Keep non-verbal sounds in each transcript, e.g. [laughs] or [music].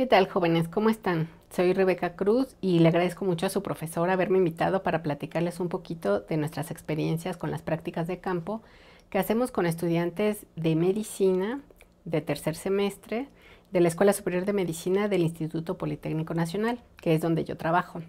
¿Qué tal jóvenes? ¿Cómo están? Soy Rebeca Cruz y le agradezco mucho a su profesora haberme invitado para platicarles un poquito de nuestras experiencias con las prácticas de campo que hacemos con estudiantes de medicina de tercer semestre de la Escuela Superior de Medicina del Instituto Politécnico Nacional, que es donde yo trabajo.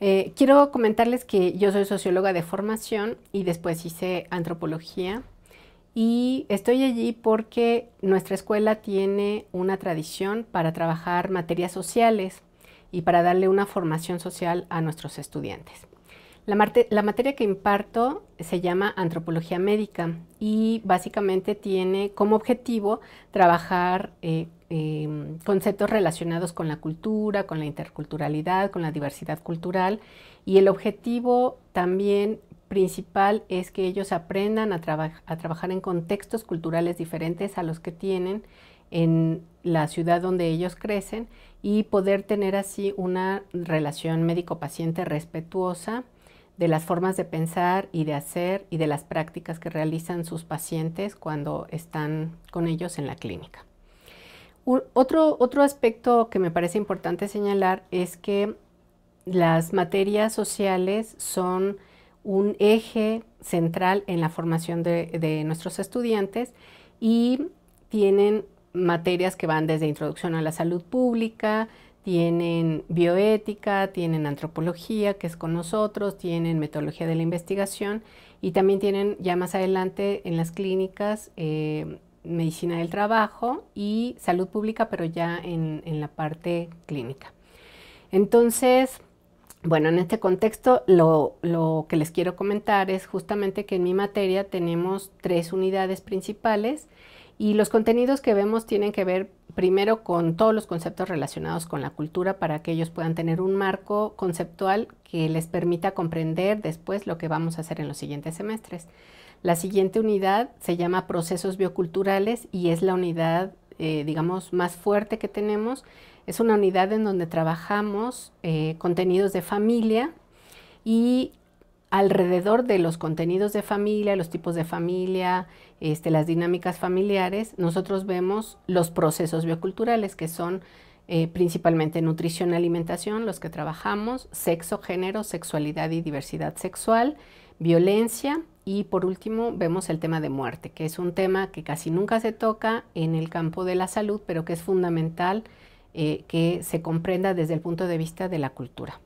Eh, quiero comentarles que yo soy socióloga de formación y después hice antropología y estoy allí porque nuestra escuela tiene una tradición para trabajar materias sociales y para darle una formación social a nuestros estudiantes. La, materia que imparto se llama antropología médica y básicamente tiene como objetivo trabajar eh, em, conceptos relacionados con la cultura, con la interculturalidad, con la diversidad cultural y el objetivo también principal es que ellos aprendan a, trabajar en contextos culturales diferentes a los que tienen en la ciudad donde ellos crecen y poder tener así una relación médico-paciente respetuosa de las formas de pensar y de hacer y de las prácticas que realizan sus pacientes cuando están con ellos en la clínica. otro, otro aspecto que me parece importante señalar es que las materias sociales son un eje central en la formación de, nuestros estudiantes y tienen materias que van desde introducción a la salud pública, tienen bioética, tienen antropología, que es con nosotros, tienen metodología de la investigación y también tienen ya más adelante en las clínicas eh, medicina del trabajo y salud pública, pero ya en, en la parte clínica. Entonces, bueno, en este contexto lo, que les quiero comentar es justamente que en mi materia tenemos tres unidades principales y los contenidos que vemos tienen que ver primero con todos los conceptos relacionados con la cultura para que ellos puedan tener un marco conceptual que les permita comprender después lo que vamos a hacer en los siguientes semestres. La siguiente unidad se llama Procesos Bioculturales y es la unidad eh, digamos, más fuerte que tenemos. Es una unidad en donde trabajamos eh, contenidos de familia y alrededor de los contenidos de familia, los tipos de familia, este, las dinámicas familiares, nosotros vemos los procesos bioculturales que son eh, principalmente nutrición, alimentación, los que trabajamos, sexo, género, sexualidad y diversidad sexual, violencia, y por último, vemos el tema de muerte, que es un tema que casi nunca se toca en el campo de la salud, pero que es fundamental eh, que se comprenda desde el punto de vista de la cultura.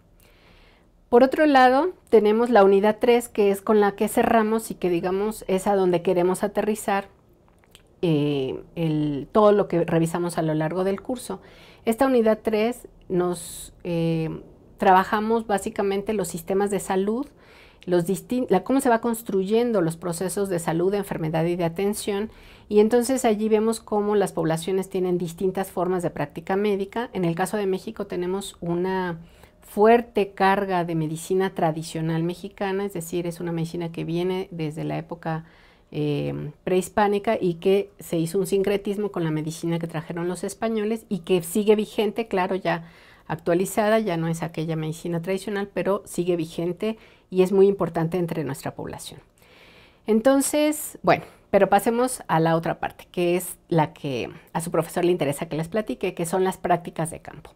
Por otro lado, tenemos la unidad 3, que es con la que cerramos y que digamos es a donde queremos aterrizar eh, todo lo que revisamos a lo largo del curso. Esta unidad 3 nos eh, trabajamos básicamente los sistemas de salud, cómo se va construyendo los procesos de salud, de enfermedad y de atención. Y entonces allí vemos cómo las poblaciones tienen distintas formas de práctica médica. En el caso de México tenemos una fuerte carga de medicina tradicional mexicana, es decir, es una medicina que viene desde la época eh, prehispánica y que se hizo un sincretismo con la medicina que trajeron los españoles y que sigue vigente, claro, ya actualizada, ya no es aquella medicina tradicional, pero sigue vigente y es muy importante entre nuestra población. Entonces, bueno, pero pasemos a la otra parte, que es la que a su profesor le interesa que les platique, que son las prácticas de campo.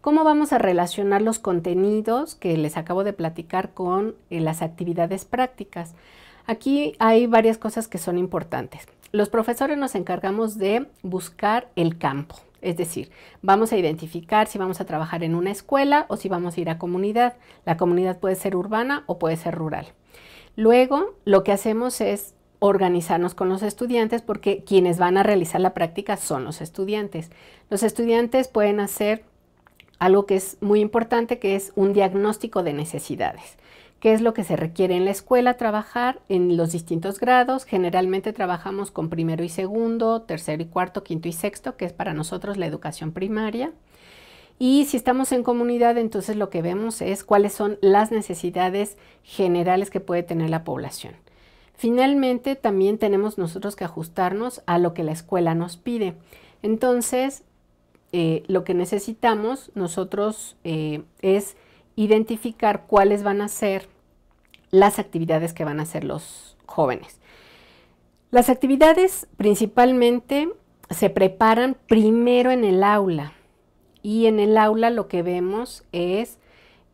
¿Cómo vamos a relacionar los contenidos que les acabo de platicar con eh, las actividades prácticas? Aquí hay varias cosas que son importantes. Los profesores nos encargamos de buscar el campo, es decir, vamos a identificar si vamos a trabajar en una escuela o si vamos a ir a comunidad. La comunidad puede ser urbana o puede ser rural. Luego, lo que hacemos es organizarnos con los estudiantes porque quienes van a realizar la práctica son los estudiantes. Los estudiantes pueden hacer algo que es muy importante, que es un diagnóstico de necesidades qué es lo que se requiere en la escuela trabajar en los distintos grados. Generalmente trabajamos con primero y segundo, tercero y cuarto, quinto y sexto, que es para nosotros la educación primaria. Y si estamos en comunidad, entonces lo que vemos es cuáles son las necesidades generales que puede tener la población. Finalmente, también tenemos nosotros que ajustarnos a lo que la escuela nos pide. Entonces, eh, lo que necesitamos nosotros eh, es identificar cuáles van a ser las actividades que van a hacer los jóvenes. Las actividades principalmente se preparan primero en el aula y en el aula lo que vemos es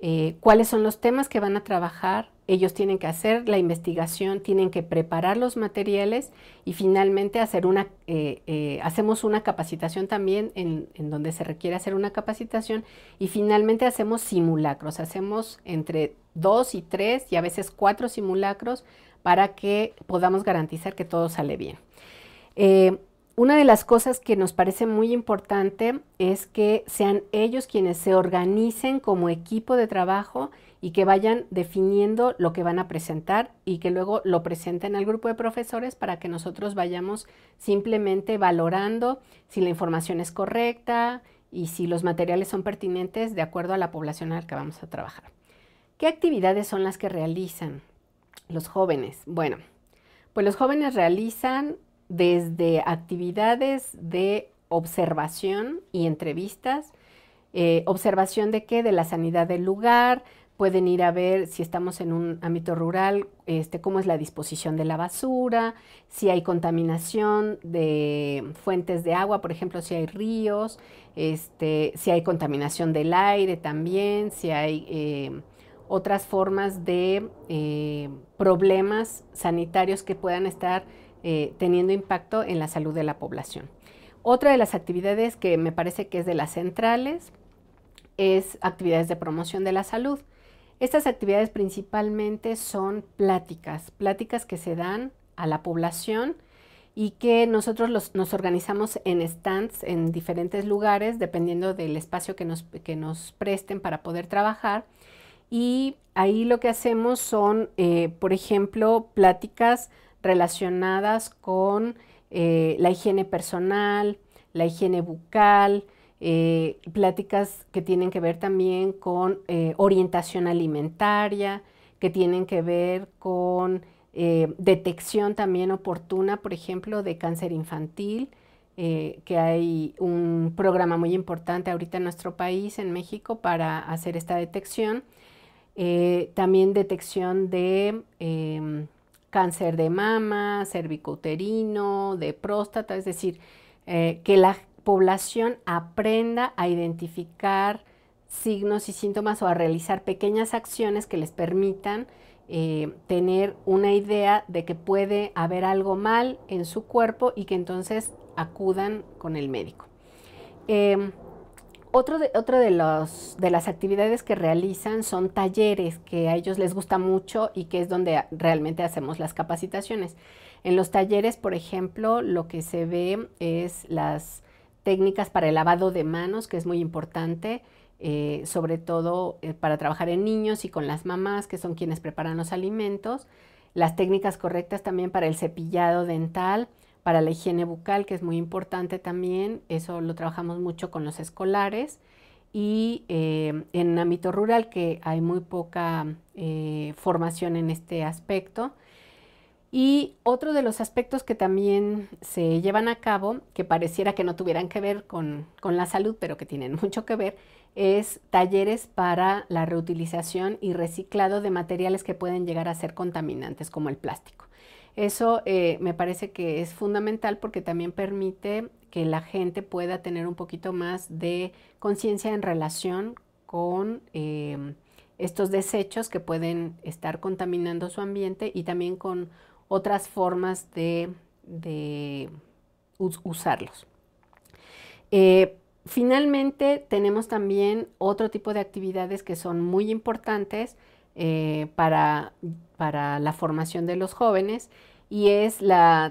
eh, cuáles son los temas que van a trabajar, ellos tienen que hacer la investigación, tienen que preparar los materiales y finalmente hacer una, eh, eh, hacemos una capacitación también en, donde se requiere hacer una capacitación y finalmente hacemos simulacros, hacemos entre dos y tres y a veces cuatro simulacros para que podamos garantizar que todo sale bien. Eh, una de las cosas que nos parece muy importante es que sean ellos quienes se organicen como equipo de trabajo y que vayan definiendo lo que van a presentar y que luego lo presenten al grupo de profesores para que nosotros vayamos simplemente valorando si la información es correcta y si los materiales son pertinentes de acuerdo a la población a la que vamos a trabajar. ¿Qué actividades son las que realizan los jóvenes? Bueno, pues los jóvenes realizan desde actividades de observación y entrevistas, eh, observación de qué, de la sanidad del lugar, pueden ir a ver si estamos en un ámbito rural, este, cómo es la disposición de la basura, si hay contaminación de fuentes de agua, por ejemplo, si hay ríos, este, si hay contaminación del aire también, si hay eh, otras formas de eh, problemas sanitarios que puedan estar eh, teniendo impacto en la salud de la población. Otra de las actividades que me parece que es de las centrales es actividades de promoción de la salud. Estas actividades principalmente son pláticas, pláticas que se dan a la población y que nosotros nos organizamos en stands en diferentes lugares, dependiendo del espacio que nos, presten para poder trabajar. Y ahí lo que hacemos son, eh, por ejemplo, pláticas relacionadas con eh, la higiene personal, la higiene bucal, eh, pláticas que tienen que ver también con eh, orientación alimentaria, que tienen que ver con eh, detección también oportuna, por ejemplo, de cáncer infantil, que hay un programa muy importante ahorita en nuestro país, en México, para hacer esta detección. también detección de em, cáncer de mama, cervicouterino, de próstata, es decir, que la población aprenda a identificar signos y síntomas o a realizar pequeñas acciones que les permitan eh, tener una idea de que puede haber algo mal en su cuerpo y que entonces acudan con el médico. Otra em, otro de las actividades que realizan son talleres que a ellos les gusta mucho y que es donde realmente hacemos las capacitaciones. En los talleres, por ejemplo, lo que se ve es las técnicas para el lavado de manos, que es muy importante, eh, sobre todo eh, para trabajar en niños y con las mamás, que son quienes preparan los alimentos. Las técnicas correctas también para el cepillado dental, para la higiene bucal, que es muy importante también. Eso lo trabajamos mucho con los escolares. Y en eh, en ámbito rural, que hay muy poca formación en este aspecto. Y otro de los aspectos que también se llevan a cabo, que pareciera que no tuvieran que ver con, la salud, pero que tienen [laughs] mucho que ver, es talleres para la reutilización y reciclado de materiales que pueden llegar a ser contaminantes, como el plástico. Eso eh, me parece que es fundamental porque también permite que la gente pueda tener un poquito más de conciencia en relación con eh, estos desechos que pueden estar contaminando su ambiente y también con otras formas de, usarlos. Eh, finalmente, tenemos también otro tipo de actividades que son muy importantes eh, para, la formación de los jóvenes y es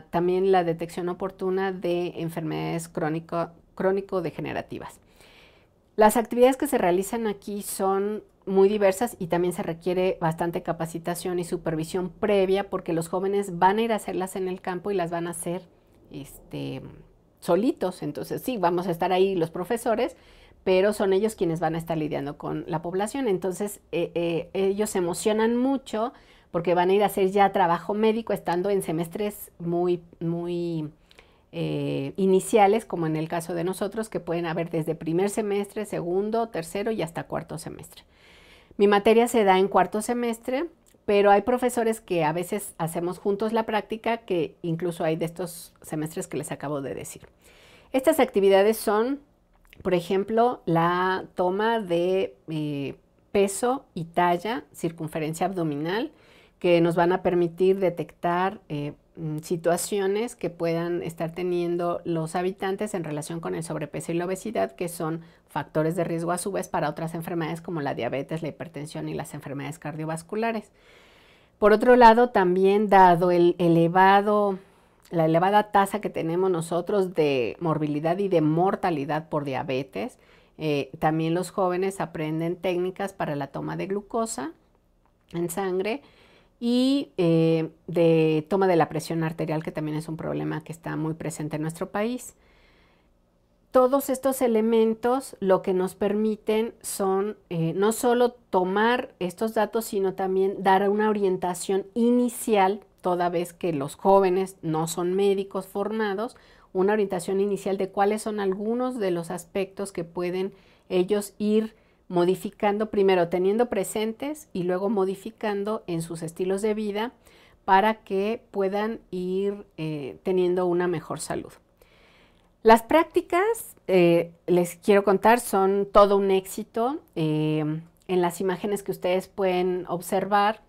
también la detección oportuna de enfermedades crónico-degenerativas. las actividades que se realizan aquí son muy diversas y también se requiere bastante capacitación y supervisión previa porque los jóvenes van a ir a hacerlas en el campo y las van a hacer este, solitos. Entonces sí, vamos a estar ahí los profesores, pero son ellos quienes van a estar lidiando con la población. Entonces eh, eh, ellos se emocionan mucho porque van a ir a hacer ya trabajo médico estando en semestres muy, muy eh, iniciales, como en el caso de nosotros, que pueden haber desde primer semestre, segundo, tercero y hasta cuarto semestre. Mi materia se da en cuarto semestre, pero hay profesores que a veces hacemos juntos la práctica, que incluso hay de estos semestres que les acabo de decir. Estas actividades son, por ejemplo, la toma de eh, peso y talla, circunferencia abdominal, que nos van a permitir detectar eh, mm, situaciones que puedan estar teniendo los habitantes en relación con el sobrepeso y la obesidad, que son factores de riesgo a su vez para otras enfermedades como la diabetes, la hipertensión y las enfermedades cardiovasculares. Por otro lado, también dado el elevado, la elevada tasa que tenemos nosotros de morbilidad y de mortalidad por diabetes, eh, también los jóvenes aprenden técnicas para la toma de glucosa en sangre y eh, de toma de la presión arterial, que también es un problema que está muy presente en nuestro país. Todos estos elementos lo que nos permiten son eh, no solo tomar estos datos, sino también dar una orientación inicial, toda vez que los jóvenes no son médicos formados, una orientación inicial de cuáles son algunos de los aspectos que pueden ellos ir modificando primero, teniendo presentes y luego modificando en sus estilos de vida para que puedan ir eh, teniendo una mejor salud. Las prácticas, eh, les quiero contar, son todo un éxito. Eh, en las imágenes que ustedes pueden observar,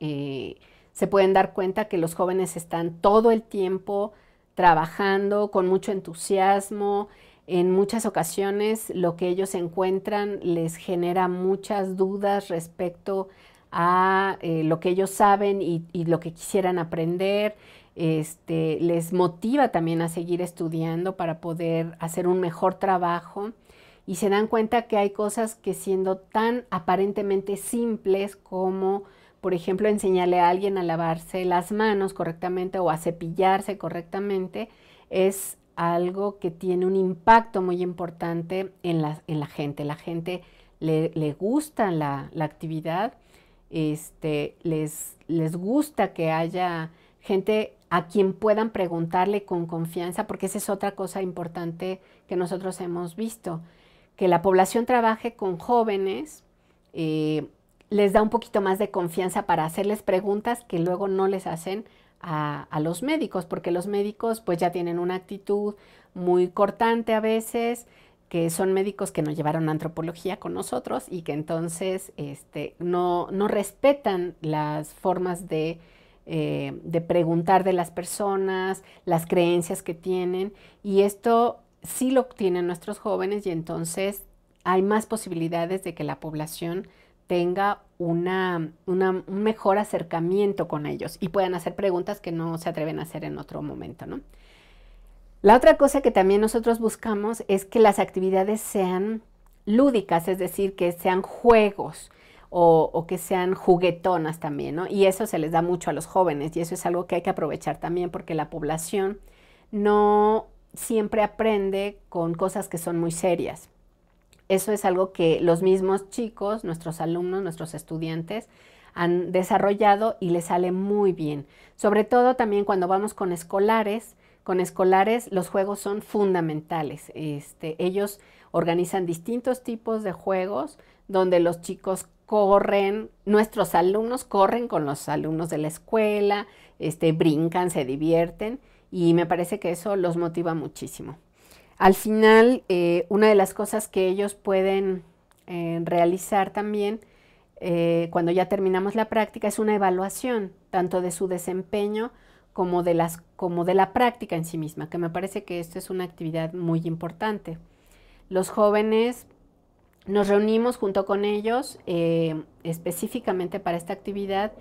se pueden dar cuenta que los jóvenes están todo el tiempo trabajando con mucho entusiasmo, en muchas ocasiones lo que ellos encuentran les genera muchas dudas respecto a eh, lo que ellos saben y, lo que quisieran aprender. Este, les motiva también a seguir estudiando para poder hacer un mejor trabajo y se dan cuenta que hay cosas que siendo tan aparentemente simples como, por ejemplo, enseñarle a alguien a lavarse las manos correctamente o a cepillarse correctamente, es algo que tiene un impacto muy importante en la, en la gente. La gente le, gusta la, actividad, este, les, gusta que haya gente a quien puedan preguntarle con confianza, porque esa es otra cosa importante que nosotros hemos visto, que la población trabaje con jóvenes, eh, les da un poquito más de confianza para hacerles preguntas que luego no les hacen a, los médicos, porque los médicos pues ya tienen una actitud muy cortante a veces, que son médicos que no llevaron antropología con nosotros y que entonces este, no, no respetan las formas de, eh, de preguntar de las personas, las creencias que tienen y esto sí lo tienen nuestros jóvenes y entonces hay más posibilidades de que la población tenga un mejor acercamiento con ellos y puedan hacer preguntas que no se atreven a hacer en otro momento, La otra cosa que también nosotros buscamos es que las actividades sean lúdicas, es decir, que sean juegos o, o, que sean juguetonas también, ¿no? Y eso se les da mucho a los jóvenes y eso es algo que hay que aprovechar también porque la población no siempre aprende con cosas que son muy serias eso es algo que los mismos chicos, nuestros alumnos, nuestros estudiantes han desarrollado y les sale muy bien. Sobre todo también cuando vamos con escolares, con escolares los juegos son fundamentales. Este, ellos organizan distintos tipos de juegos donde los chicos corren, nuestros alumnos corren con los alumnos de la escuela, este, brincan, se divierten y me parece que eso los motiva muchísimo. Al final, eh, una de las cosas que ellos pueden eh, realizar también eh, cuando ya terminamos la práctica es una evaluación tanto de su desempeño como de, como de la práctica en sí misma, que me parece que esto es una actividad muy importante. Los jóvenes nos reunimos junto con ellos específicamente para esta actividad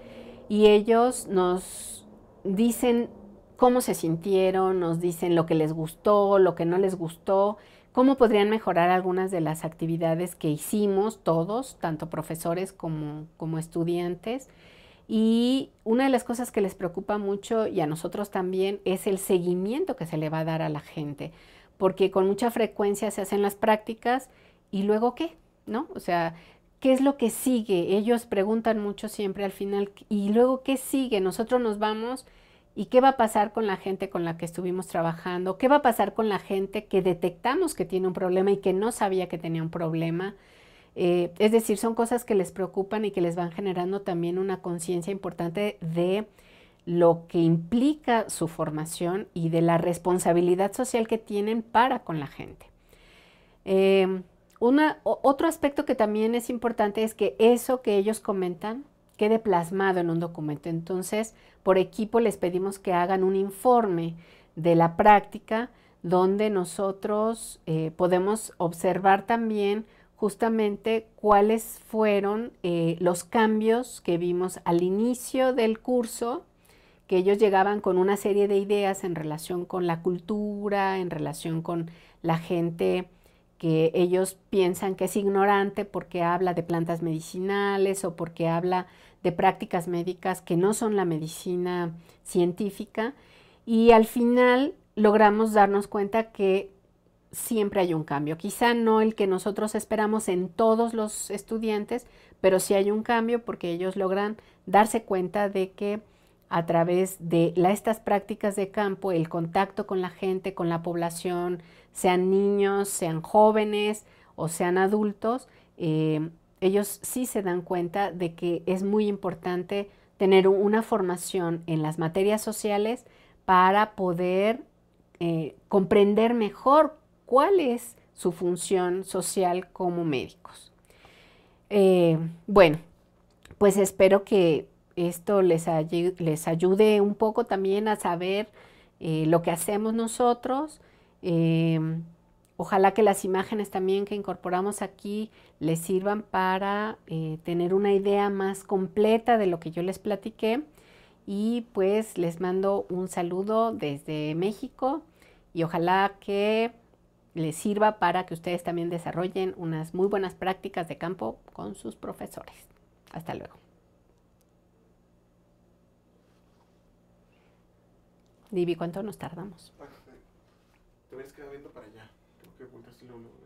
y ellos nos dicen cómo se sintieron, nos dicen lo que les gustó, lo que no les gustó, cómo podrían mejorar algunas de las actividades que hicimos todos, tanto profesores como, estudiantes. Y una de las cosas que les preocupa mucho y a nosotros también es el seguimiento que se le va a dar a la gente, porque con mucha frecuencia se hacen las prácticas y luego qué, ¿no? O sea, ¿qué es lo que sigue? Ellos preguntan mucho siempre al final, ¿y luego qué sigue? Nosotros nos vamos ¿Y qué va a pasar con la gente con la que estuvimos trabajando? ¿Qué va a pasar con la gente que detectamos que tiene un problema y que no sabía que tenía un problema? Eh, es decir, son cosas que les preocupan y que les van generando también una conciencia importante de lo que implica su formación y de la responsabilidad social que tienen para con la gente. Eh, otro aspecto que también es importante es que eso que ellos comentan quede plasmado en un documento. Entonces, por equipo les pedimos que hagan un informe de la práctica donde nosotros eh, podemos observar también justamente cuáles fueron eh, los cambios que vimos al inicio del curso, que ellos llegaban con una serie de ideas en relación con la cultura, en relación con la gente que ellos piensan que es ignorante porque habla de plantas medicinales o porque habla de prácticas médicas que no son la medicina científica y al final logramos darnos cuenta que siempre hay un cambio. Quizá no el que nosotros esperamos en todos los estudiantes, pero sí hay un cambio porque ellos logran darse cuenta de que a través de estas prácticas de campo, el contacto con la gente, con la población, sean niños, sean jóvenes o sean adultos, eh, ellos sí se dan cuenta de que es muy importante tener una formación en las materias sociales para poder eh, comprender mejor cuál es su función social como médicos. Eh, bueno, pues espero que esto les, les, ayude un poco también a saber eh, lo que hacemos nosotros. Ojalá que las imágenes también que incorporamos aquí les sirvan para eh, tener una idea más completa de lo que yo les platiqué. Y pues les mando un saludo desde México y ojalá que les sirva para que ustedes también desarrollen unas muy buenas prácticas de campo con sus profesores. Hasta luego. Divi, ¿cuánto nos tardamos? Te ves que viendo para allá que apuntaste luego.